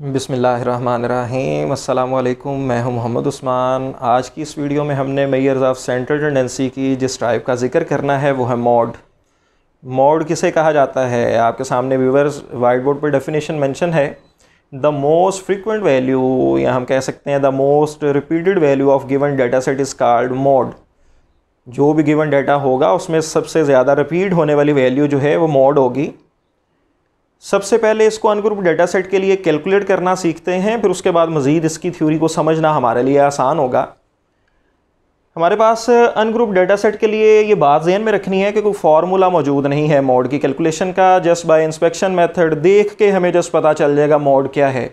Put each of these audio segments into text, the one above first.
बसमिलीम अल्लाम मैं हूं मोहम्मद उस्मान आज की इस वीडियो में हमने मैयर्स ऑफ सेंट्रल टेंडेंसी की जिस टाइप का जिक्र करना है वो है मॉड मॉड किसे कहा जाता है आपके सामने व्यूवर्स वाइट बोर्ड पर डेफिनेशन मेंशन है द मोस्ट फ्रीक्वेंट वैल्यू या हम कह सकते हैं the most repeated value of given data set is called mode जो भी गिवन डाटा होगा उसमें सबसे ज़्यादा रिपीट होने वाली वैल्यू जो है वो मॉड होगी सबसे पहले इसको अनग्रुप डेटा सेट के लिए कैलकुलेट करना सीखते हैं फिर उसके बाद मज़ीद इसकी थ्योरी को समझना हमारे लिए आसान होगा हमारे पास अनग्रुप डेटा सेट के लिए ये बात जहन में रखनी है कि कोई फार्मूला मौजूद नहीं है मोड की कैलकुलेशन का जस्ट बाय इंस्पेक्शन मेथड देख के हमें जस्ट पता चल जाएगा मोड क्या है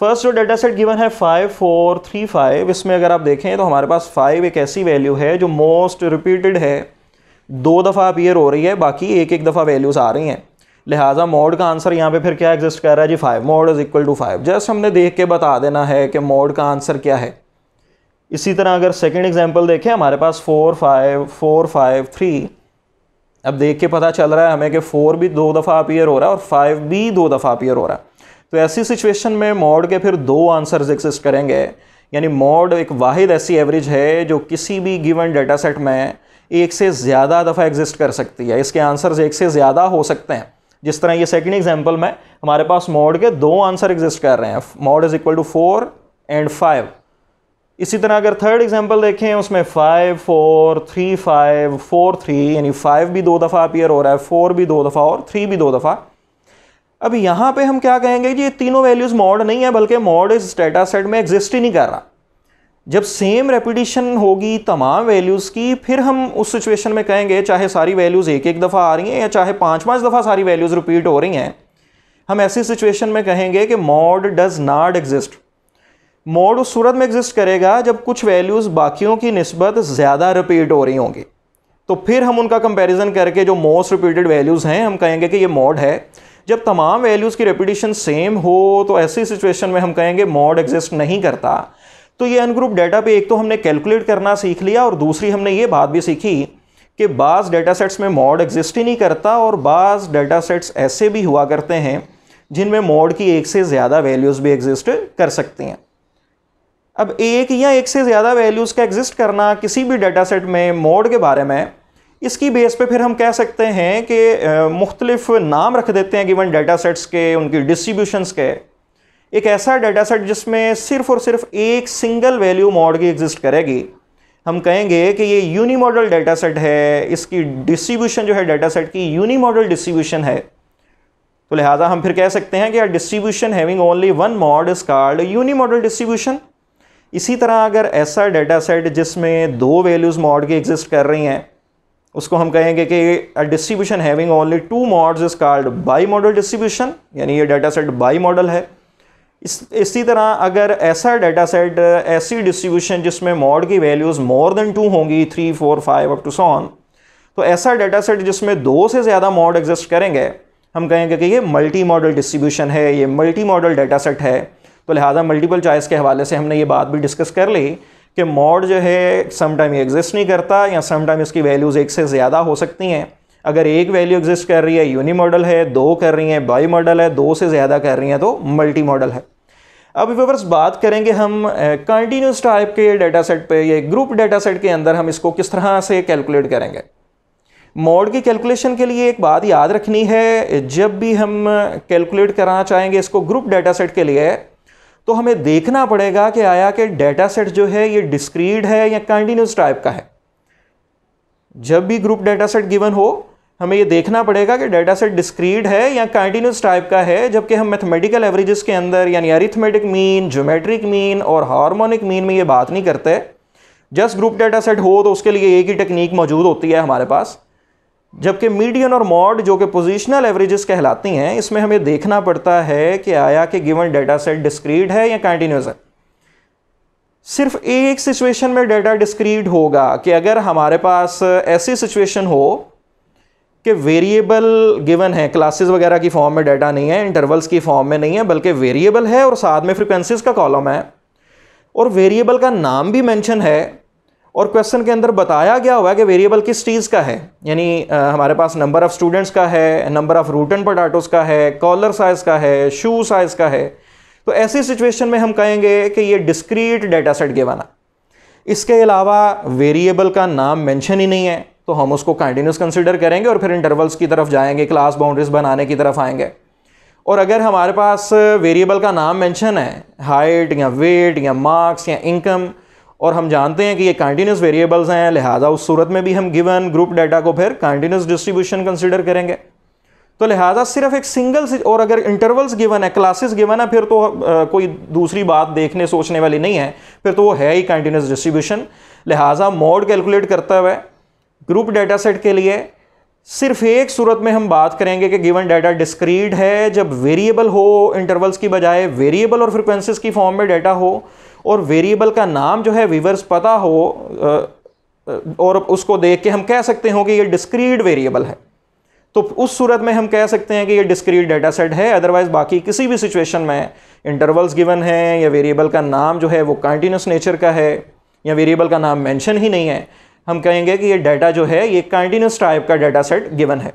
फर्स्ट जो डेटा सेट गिवन है फाइव फोर थ्री फाइव इसमें अगर आप देखें तो हमारे पास फाइव एक ऐसी वैल्यू है जो मोस्ट रिपीटेड है दो दफ़ा अपीयर हो रही है बाकी एक एक दफ़ा वैल्यूज़ आ रही हैं लिहाजा मोड का आंसर यहाँ पे फिर क्या एग्जिस्ट कर रहा है जी five mode is equal to five just हमने देख के बता देना है कि मोड का आंसर क्या है इसी तरह अगर सेकेंड एग्जाम्पल देखें हमारे पास four five four five three अब देख के पता चल रहा है हमें कि फोर भी दो दफ़ा अपीयर हो रहा है और फाइव भी दो दफ़ा अपीयर हो रहा है तो ऐसी सिचुएशन में मोड के फिर दो आंसर्स एग्जिस्ट करेंगे यानी मोड एक वाहिद ऐसी एवरेज है जो किसी भी गिवन डाटा सेट में एक से ज़्यादा दफ़ा एग्जिस्ट कर सकती है इसके आंसर्स एक से ज़्यादा हो सकते हैं जिस तरह ये सेकंड एग्जांपल में हमारे पास मॉड के दो आंसर एग्जिस्ट कर रहे हैं mode is equal to four and five इसी तरह अगर थर्ड एग्जांपल देखें उसमें five four three five four three यानी फाइव भी दो दफ़ा अपियर हो रहा है फोर भी दो दफ़ा और थ्री भी दो दफ़ा अब यहाँ पर हम क्या कहेंगे जी ये तीनों वैल्यूज़ मॉड नहीं है बल्कि मॉड इस डेटा सेट में एग्जिस्ट ही नहीं कर रहा जब सेम रेपिटेशन होगी तमाम वैल्यूज़ की फिर हम उस सिचुएशन में कहेंगे चाहे सारी वैल्यूज़ एक एक दफ़ा आ रही हैं या चाहे पाँच पाँच दफ़ा सारी वैल्यूज़ रिपीट हो रही हैं हम ऐसी सिचुएशन में कहेंगे कि mode does not exist mode उस सूरत में एग्जिस्ट करेगा जब कुछ वैल्यूज़ बाकियों की नस्बत ज़्यादा रिपीट हो रही होंगी तो फिर हम उनका कंपेरिजन करके जो मोस्ट रिपीटेड वैल्यूज़ हैं हम कहेंगे कि ये मॉड है जब तमाम वैल्यूज़ की रेपिटेशन सेम हो तो ऐसी सिचुएशन में हम कहेंगे मॉड एग्जिस्ट नहीं करता तो ये अनग्रुप डाटा पे एक तो हमने कैलकुलेट करना सीख लिया और दूसरी हमने ये बात भी सीखी कि बाज़ डाटा सेट्स में मॉड एग्जिस्ट ही नहीं करता और बाज़ डाटा सेट्स ऐसे भी हुआ करते हैं जिनमें मॉड की एक से ज़्यादा वैल्यूज़ भी एग्जिस्ट कर सकती हैं अब एक या एक से ज़्यादा वैल्यूज़ का एग्जिस्ट करना किसी भी डाटा सेट में मोड के बारे में इसकी बेस पे फिर हम कह सकते हैं कि मुख्तलिफ नाम रख देते हैं गिवन डाटा सेट्स के उनकी डिस्ट्रीब्यूशंस के एक ऐसा डाटा सेट जिसमें सिर्फ और सिर्फ एक सिंगल वैल्यू मॉड की एग्जिस्ट करेगी हम कहेंगे कि ये यूनिमॉडल डाटा सेट है इसकी डिस्ट्रीब्यूशन जो है डाटा सेट की यूनिमॉडल डिस्ट्रीब्यूशन है तो लिहाजा हम फिर कह सकते हैं कि यार distribution having only one mode is called unimodal distribution इसी तरह अगर ऐसा डाटा सेट जिसमें दो वैल्यूज़ मॉड की एग्जिस्ट कर रही हैं उसको हम कहेंगे कि distribution having only two modes is called bimodal distribution यानी ये डाटा सेट बाई मॉडल है इस इसी तरह अगर ऐसा डाटा सेट ऐसी डिस्ट्रीब्यूशन जिसमें मॉड की वैल्यूज़ मोर देन टू होंगी three four five up to so on तो ऐसा डाटा सेट जिसमें दो से ज़्यादा मॉड एग्जिस्ट करेंगे हम कहेंगे कि ये मल्टी मॉडल डिस्ट्रीब्यूशन है ये मल्टी मॉडल डाटा सेट है तो लिहाजा मल्टीपल चॉइस के हवाले से हमने ये बात भी डिस्कस कर ली कि मॉड जो है समटाइम एग्जिस्ट नहीं करता या समटाइम इसकी वैल्यूज़ एक से ज़्यादा हो सकती हैं अगर एक वैल्यू एग्जिस्ट कर रही है यूनी मॉडल है दो कर रही हैं बाई मॉडल है दो से ज़्यादा कर रही हैं तो मल्टी मॉडल है अब व्यूवर्स बात करेंगे हम कंटिन्यूस टाइप के डाटा सेट पर ये ग्रुप डाटा सेट के अंदर हम इसको किस तरह से कैलकुलेट करेंगे मोड की कैलकुलेशन के लिए एक बात याद रखनी है जब भी हम कैलकुलेट करना चाहेंगे इसको ग्रुप डाटा सेट के लिए तो हमें देखना पड़ेगा कि आया कि डाटा सेट जो है ये डिस्क्रीड है या कंटिन्यूस टाइप का है जब भी ग्रुप डाटा सेट गिवन हो हमें ये देखना पड़ेगा कि डाटा सेट डिस्क्रीट है या कंटिन्यूस टाइप का है जबकि हम मैथमेटिकल एवरेजेस के अंदर यानी अरिथमेटिक मीन ज्योमेट्रिक मीन और हार्मोनिक मीन में ये बात नहीं करते जस्ट ग्रुप डाटा सेट हो तो उसके लिए एक ही टेक्निक मौजूद होती है हमारे पास जबकि मीडियन और मॉड जो कि पोजिशनल एवरेजेस कहलाती हैं इसमें हमें देखना पड़ता है कि आया कि गिवन डाटा सेट डिस्क्रीट है या कंटिन्यूस है सिर्फ एक सिचुएशन में डाटा डिस्क्रीट होगा कि अगर हमारे पास ऐसी सिचुएशन हो कि वेरिएबल गिवन है क्लासेस वगैरह की फॉर्म में डाटा नहीं है इंटरवल्स की फॉर्म में नहीं है बल्कि वेरिएबल है और साथ में फ्रिक्वेंसीज का कॉलम है और वेरिएबल का नाम भी मैंशन है और क्वेश्चन के अंदर बताया गया हुआ है कि वेरिएबल किस चीज़ का है यानी हमारे पास नंबर ऑफ़ स्टूडेंट्स का है number of root and potatoes का है कॉलर साइज़ का है शू साइज़ का है तो ऐसी सिचुएशन में हम कहेंगे कि ये डिस्क्रीट डेटा सेट गिवाना इसके अलावा वेरिएबल का नाम मेंशन ही नहीं है तो हम उसको कंटिन्यूस कंसिडर करेंगे और फिर इंटरवल्स की तरफ जाएंगे क्लास बाउंड्रीज बनाने की तरफ आएंगे और अगर हमारे पास वेरिएबल का नाम मेंशन है हाइट या वेट या मार्क्स या इनकम और हम जानते हैं कि ये कंटिन्यूस वेरिएबल्स हैं लिहाजा उस सूरत में भी हम गिवन ग्रुप डाटा को फिर कंटिन्यूस डिस्ट्रीब्यूशन कंसिडर करेंगे तो लिहाजा सिर्फ एक सिंगल और अगर इंटरवल्स गिवन है क्लासेस गिवन है फिर तो कोई दूसरी बात देखने सोचने वाली नहीं है फिर तो वो है ही कंटिन्यूस डिस्ट्रीब्यूशन लिहाजा मोड कैलकुलेट करता हुआ ग्रुप डेटा सेट के लिए सिर्फ एक सूरत में हम बात करेंगे कि गिवन डाटा डिस्क्रीट है जब वेरिएबल हो इंटरवल्स की बजाय वेरिएबल और फ्रिक्वेंसीज की फॉर्म में डाटा हो और वेरिएबल का नाम जो है वीवर्स पता हो और उसको देख के हम कह सकते हो कि ये डिस्क्रीट वेरिएबल है तो उस सूरत में हम कह सकते हैं कि ये डिस्क्रीट डाटा सेट है अदरवाइज़ बाकी किसी भी सिचुएशन में इंटरवल्स गिवन हैं या वेरिएबल का नाम जो है वो कंटिन्यूस नेचर का है या वेरिएबल का नाम मेंशन ही नहीं है हम कहेंगे कि ये डाटा जो है ये कंटिन्यूस टाइप का डाटा सेट गिवन है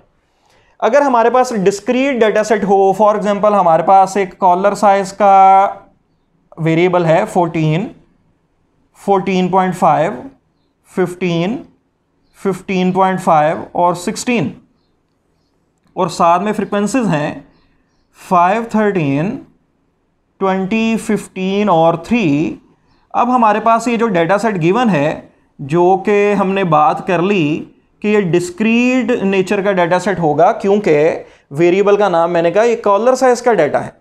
अगर हमारे पास डिस्क्रीट डाटा सेट हो फॉर एग्जांपल हमारे पास एक कॉलर साइज का वेरिएबल है 14, 14.5, 15, 15.5 और 16 और साथ में फ्रिक्वेंसीज हैं 5, 13, 20, 15 और 3 अब हमारे पास ये जो डाटा सेट गिवन है जो कि हमने बात कर ली कि ये डिस्क्रीट नेचर का डाटा सेट होगा क्योंकि वेरिएबल का नाम मैंने कहा ये कॉलर साइज का डाटा है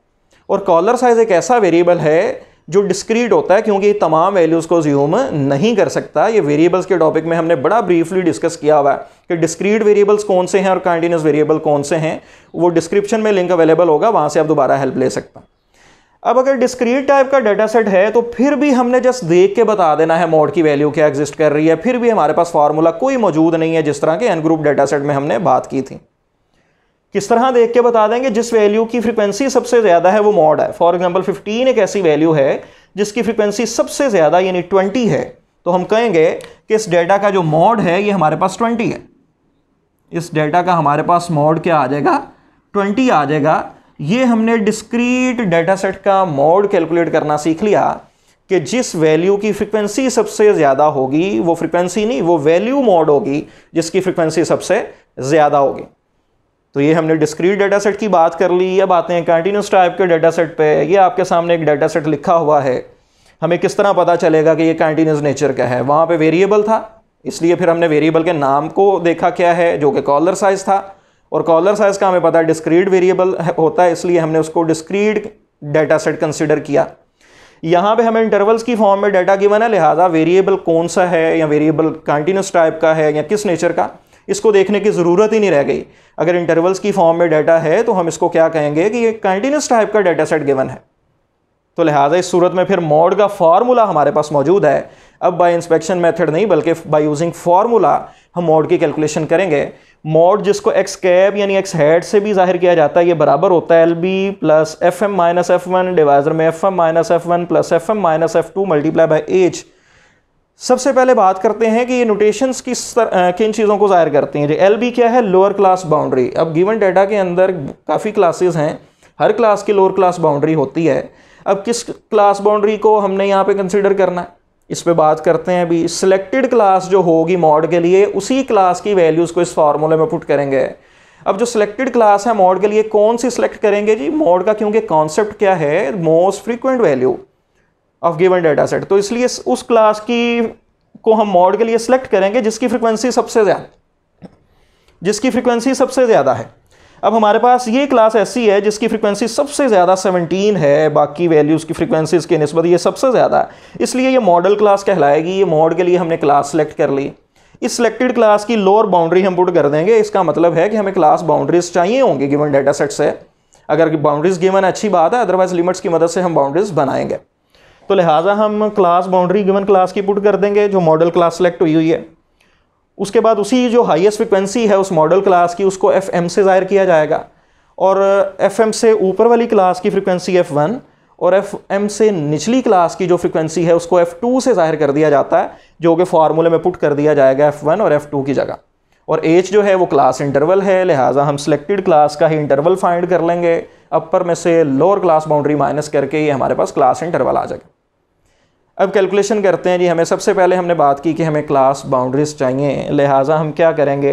और कॉलर साइज एक ऐसा वेरिएबल है जो डिस्क्रीट होता है क्योंकि ये तमाम वैल्यूज़ को ज्यूम नहीं कर सकता ये वेरिएबल्स के टॉपिक में हमने बड़ा ब्रीफली डिस्कस किया हुआ है कि डिस्क्रीट वेरिएबल्स कौन से हैं और कंटिन्यूस वेरिएबल कौन से हैं वो डिस्क्रिप्शन में लिंक अवेलेबल होगा वहाँ से आप दोबारा हेल्प ले सकते हैं अब अगर डिस्क्रीट टाइप का डाटा सेट है तो फिर भी हमने जस्ट देख के बता देना है मोड की वैल्यू क्या एग्जिस्ट कर रही है फिर भी हमारे पास फार्मूला कोई मौजूद नहीं है जिस तरह के एन ग्रुप डाटा सेट में हमने बात की थी किस तरह देख के बता देंगे जिस वैल्यू की फ्रिक्वेंसी सबसे ज़्यादा है वो मॉड है फॉर एग्जाम्पल फिफ्टीन एक ऐसी वैल्यू है जिसकी फ्रिक्वेंसी सबसे ज़्यादा यानी ट्वेंटी है तो हम कहेंगे कि इस डेटा का जो मॉड है ये हमारे पास ट्वेंटी है इस डेटा का हमारे पास मॉड क्या आ जाएगा ट्वेंटी आ जाएगा ये हमने डिस्क्रीट डेटा सेट का मोड कैलकुलेट करना सीख लिया कि जिस वैल्यू की फ्रिक्वेंसी सबसे ज़्यादा होगी वो फ्रिक्वेंसी नहीं वो वैल्यू मोड होगी जिसकी फ्रिक्वेंसी सबसे ज़्यादा होगी तो ये हमने डिस्क्रीट डेटा सेट की बात कर ली या बातें कंटिन्यूस टाइप के डाटा सेट पर ये आपके सामने एक डाटा सेट लिखा हुआ है हमें किस तरह पता चलेगा कि ये कंटिन्यूस नेचर का है वहाँ पर वेरिएबल था इसलिए फिर हमने वेरिएबल के नाम को देखा क्या है जो कि कॉलर साइज़ था और कॉलर साइज का हमें पता है डिस्क्रीट वेरिएबल होता है इसलिए हमने उसको डिस्क्रीट डाटा सेट कंसिडर किया यहाँ पे हमें इंटरवल्स की फॉर्म में डाटा गिवन है लिहाजा वेरिएबल कौन सा है या वेरिएबल कंटिन्यूस टाइप का है या किस नेचर का इसको देखने की ज़रूरत ही नहीं रह गई अगर इंटरवल्स की फॉर्म में डाटा है तो हम इसको क्या कहेंगे कि ये कंटिन्यूस टाइप का डाटा सेट गिवन है तो लिहाजा इस सूरत में फिर मॉड का फार्मूला हमारे पास मौजूद है अब बाई इंस्पेक्शन मेथड नहीं बल्कि बाई यूजिंग फार्मूला हम मॉड की कैलकुलेशन करेंगे मॉड जिसको एक्स कैब यानी एक्स हेड से भी जाहिर किया जाता है ये बराबर होता है L B plus F M minus F one divisor में F M minus F one plus F M minus F two multiply by H सबसे पहले बात करते हैं कि ये नोटेशंस किस किन चीज़ों को ज़ाहिर करते हैं जी एल बी क्या है लोअर क्लास बाउंड्री अब गिवन डाटा के अंदर काफ़ी क्लासेज हैं हर क्लास की लोअर क्लास बाउंड्री होती है अब किस क्लास बाउंड्री को हमने यहाँ पे कंसिडर करना है इस पर बात करते हैं अभी सिलेक्टेड क्लास जो होगी मॉड के लिए उसी क्लास की वैल्यूज़ को इस फार्मूले में पुट करेंगे अब जो सिलेक्टेड क्लास है मॉड के लिए कौन सी सिलेक्ट करेंगे जी मॉड का क्योंकि कॉन्सेप्ट क्या है most frequent value of given data set तो इसलिए उस क्लास की को हम मॉड के लिए सिलेक्ट करेंगे जिसकी फ्रिक्वेंसी सबसे ज़्यादा जिसकी फ्रिक्वेंसी सबसे ज़्यादा है अब हमारे पास ये क्लास ऐसी है जिसकी फ्रीक्वेंसी सबसे ज़्यादा 17 है बाकी वैल्यूज़ की फ्रीक्वेंसीज़ के नस्बत ये सबसे ज़्यादा है इसलिए ये मॉडल क्लास कहलाएगी ये मॉड के लिए हमने क्लास सेलेक्ट कर ली इस सिलेक्टेड क्लास की लोअर बाउंड्री हम पुट कर देंगे इसका मतलब है कि हमें क्लास बाउंड्रीज चाहिए होंगी गिवन डेटा सेट से अगर बाउंड्रीज गिवन अच्छी बात है अदरवाइज लिमिट्स की मदद से हम बाउंड्रीज बनाएंगे तो लिहाजा हम क्लास बाउंड्री गिवन क्लास की पुट कर देंगे जो मॉडल क्लास सेलेक्ट हुई हुई है उसके बाद उसी जो हाईएस्ट फ्रिक्वेंसी है उस मॉडल क्लास की उसको एफ एम से ज़ाहिर किया जाएगा और एफ uh, एम से ऊपर वाली क्लास की फ्रिक्वेंसी एफ वन और एफ एम से निचली क्लास की जो फ्रिक्वेंसी है उसको एफ टू से ज़ाहिर कर दिया जाता है जो कि फार्मूले में पुट कर दिया जाएगा एफ वन और एफ टू की जगह और एच जो है वो क्लास इंटरवल है लिहाजा हम सिलेक्टेड क्लास का ही इंटरवल फाइंड कर लेंगे अपर में से लोअर क्लास बाउंड्री माइनस करके ये हमारे पास क्लास इंटरवल आ जाएगा अब कैलकुलेशन करते हैं जी हमें सबसे पहले हमने बात की कि हमें क्लास बाउंड्रीज चाहिए लिहाजा हम क्या करेंगे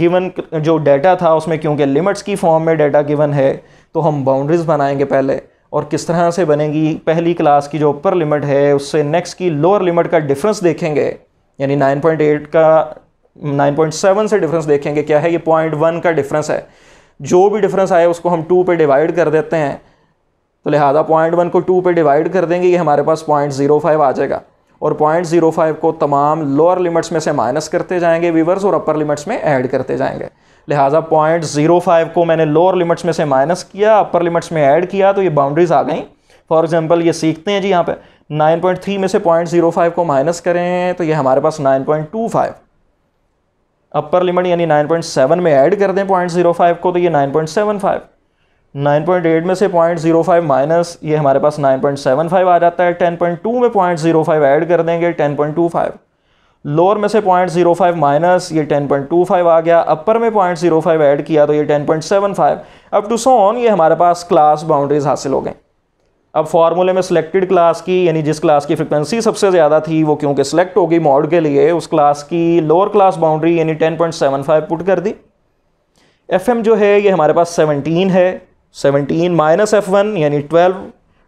गिवन जो डाटा था उसमें क्योंकि लिमिट्स की फॉर्म में डाटा गिवन है तो हम बाउंड्रीज़ बनाएंगे पहले और किस तरह से बनेगी पहली क्लास की जो ऊपर लिमिट है उससे नेक्स्ट की लोअर लिमिट का डिफरेंस देखेंगे यानी 9.8 का 9.7 से डिफरेंस देखेंगे क्या है ये 0.1 का डिफरेंस है जो भी डिफरेंस आए उसको हम टू पे डिवाइड कर देते हैं तो लिहाजा पॉइंट वन को टू पे डिवाइड कर देंगे ये हमारे पास पॉइंट ज़ीरो फाइव आ जाएगा और पॉइंट ज़ीरो फाइव को तमाम लोअर लिमिट्स में से माइनस करते जाएंगे वीवर्स और अपर लिमिट्स में ऐड करते जाएंगे लिहाजा पॉइंट ज़ीरो फाइव को मैंने लोअर लिमिट्स में से माइनस किया अपर लिमिट्स में ऐड किया तो ये बाउंड्रीज आ गई फॉर एग्जाम्पल ये सीखते हैं जी यहाँ पे थ्री में से फाइव को माइनस करें तो ये हमारे पास फाइव अपर लिमिट यानी 9.7 में ऐड कर दें 0.05 को तो ये 9.75 9.8 में से 0.05 माइनस ये हमारे पास 9.75 आ जाता है 10.2 में 0.05 ऐड कर देंगे 10.25 लोअर में से 0.05 माइनस ये 10.25 आ गया अपर में 0.05 ऐड किया तो ये 10.75 अब टू सो ऑन ये हमारे पास क्लास बाउंड्रीज हासिल हो गए अब फार्मूले में सिलेक्टेड क्लास की यानी जिस क्लास की फ्रिक्वेंसी सबसे ज़्यादा थी वो क्योंकि सिलेक्ट होगी मॉड के लिए उस क्लास की लोअर क्लास बाउंड्री यानी 10.75 पुट कर दी एफएम जो है ये हमारे पास 17 है सेवनटीन माइनस एफ वन यानी ट्वेल्व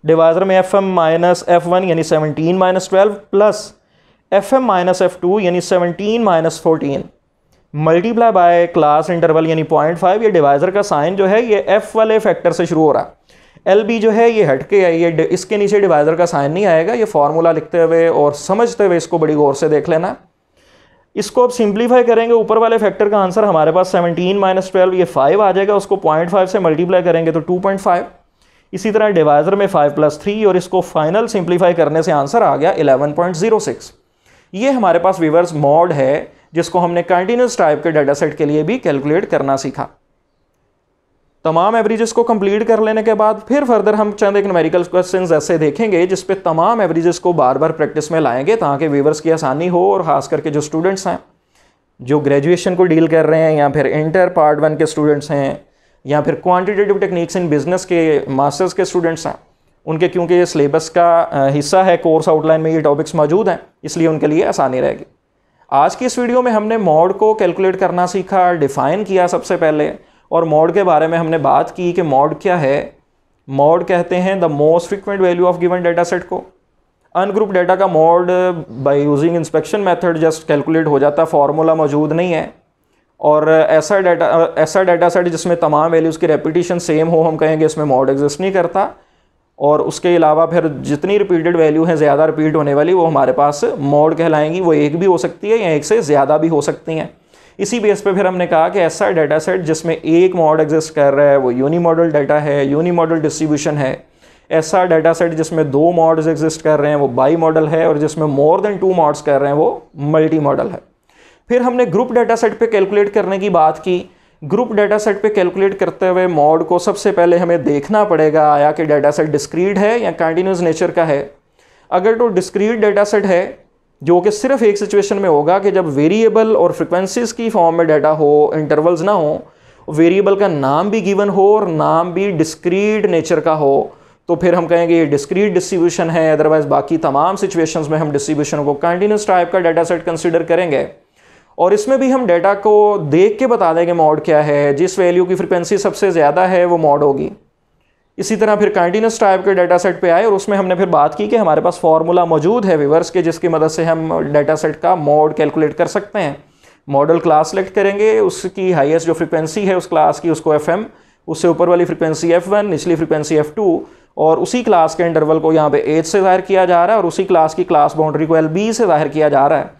डिवाइजर में F M minus F one यानी seventeen minus twelve plus F M minus F two यानी seventeen minus fourteen multiply by class interval यानी पॉइंट फाइव ये डिवाइजर का साइन जो है ये एफ वाले फैक्टर से शुरू हो रहा है एल बी जो है ये हट के आई ये इसके नीचे डिवाइजर का साइन नहीं आएगा ये फार्मूला लिखते हुए और समझते हुए इसको बड़ी गौर से देख लेना इसको अब सिंप्लीफाई करेंगे ऊपर वाले फैक्टर का आंसर हमारे पास 17 माइनस ट्वेल्व ये 5 आ जाएगा उसको 0.5 से मल्टीप्लाई करेंगे तो 2.5 इसी तरह डिवाइजर में 5 प्लस थ्री और इसको फाइनल सिंप्लीफाई करने से आंसर आ गया 11.06 ये हमारे पास विवर्स मॉड है जिसको हमने कंटिन्यूस टाइप के डाटा सेट के लिए भी कैलकुलेट करना सीखा तमाम एवरेजेस को कंप्लीट कर लेने के बाद फिर फर्दर हम चंद तो एक नमेरिकल क्वेश्चन ऐसे देखेंगे जिस पे तमाम एवरेजेस को बार बार प्रैक्टिस में लाएंगे ताकि व्यूवर्स की आसानी हो और ख़ास करके जो स्टूडेंट्स हैं जो ग्रेजुएशन को डील कर रहे हैं या फिर इंटर पार्ट वन के स्टूडेंट्स हैं या फिर क्वान्टिटेटिव टेक्निक्स इन बिजनेस के मास्टर्स के स्टूडेंट्स हैं उनके क्योंकि ये सिलेबस का हिस्सा है कोर्स आउटलाइन में ये टॉपिक्स मौजूद हैं इसलिए उनके लिए आसानी रहेगी आज की इस वीडियो में हमने मॉड को कैलकुलेट करना सीखा डिफ़ाइन किया सबसे पहले और मोड के बारे में हमने बात की कि मोड क्या है मोड कहते हैं the most frequent value of given data set को अनग्रुप डेटा का mode by using inspection method just calculate हो जाता है फार्मूला मौजूद नहीं है और ऐसा डाटा ऐसा डाटा सेट जिसमें तमाम वैल्यूज़ की रेपिटेशन सेम हो हम कहेंगे इसमें मॉड एग्जिस्ट नहीं करता और उसके अलावा फिर जितनी रिपीटेड वैल्यू हैं ज़्यादा रिपीट होने वाली वो हमारे पास मॉड कहलाएंगी वो एक भी हो सकती है या एक से ज़्यादा भी हो सकती हैं इसी बेस पे फिर हमने कहा कि ऐसा डाटा सेट जिसमें एक मॉड एग्जिस्ट कर रहा है वो यूनी मॉडल डाटा है यूनी मॉडल डिस्ट्रीब्यूशन है ऐसा डाटा सेट जिसमें दो मॉड्स एग्जिस्ट कर रहे हैं वो बाई मॉडल है और जिसमें मोर देन टू मॉड्स कर रहे हैं वो मल्टी मॉडल है फिर हमने ग्रुप डाटा सेट पर कैलकुलेट करने की बात की ग्रुप डाटा सेट पर कैलकुलेट करते हुए मॉड को सबसे पहले हमें देखना पड़ेगा आया कि डाटा सेट डिस्क्रीट है या कंटिन्यूस नेचर का है अगर तो डिस्क्रीट डाटा सेट है जो कि सिर्फ एक सिचुएशन में होगा कि जब वेरिएबल और फ्रिक्वेंसीज की फॉर्म में डाटा हो इंटरवल्स ना हो वेरिएबल का नाम भी गिवन हो और नाम भी डिस्क्रीट नेचर का हो तो फिर हम कहेंगे ये डिस्क्रीट डिस्ट्रीब्यूशन है अदरवाइज बाकी तमाम सिचुएशंस में हम डिस्ट्रीब्यूशन को कंटिन्यूस टाइप का डाटा सेट कंसिडर करेंगे और इसमें भी हम डाटा को देख के बता देंगे मॉड क्या है जिस वैल्यू की फ्रिक्वेंसी सबसे ज़्यादा है वो मॉड होगी इसी तरह फिर कंटिन्यूस टाइप के डाटा सेट पर आए और उसमें हमने फिर बात की कि हमारे पास फॉर्मूला मौजूद है विवर्स के जिसकी मदद से हम डाटा सेट का मोड कैलकुलेट कर सकते हैं मॉडल क्लास सेलेक्ट करेंगे उसकी हाईएस्ट जो फ्रीक्वेंसी है उस क्लास की उसको एफ उससे ऊपर वाली फ्रीक्वेंसी एफ वन निचली फ्रीक्वेंसी एफ टू और उसी क्लास के इंटरवल को यहाँ पे एच से ज़ाहिर किया जा रहा है और उसी क्लास की क्लास बाउंड्री को एल बी से ज़ाहिर किया जा रहा है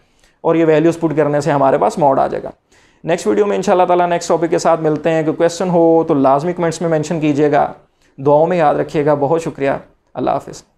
और ये वैल्यूज़ पुट करने से हमारे पास मॉड आ जाएगा नेक्स्ट वीडियो में इंशाल्लाह ताला नेक्स्ट टॉपिक के साथ मिलते हैं कोई क्वेश्चन हो तो लाजमी कमेंट्स में मैंशन कीजिएगा दुआओं में याद रखिएगा बहुत शुक्रिया अल्लाह हाफिज़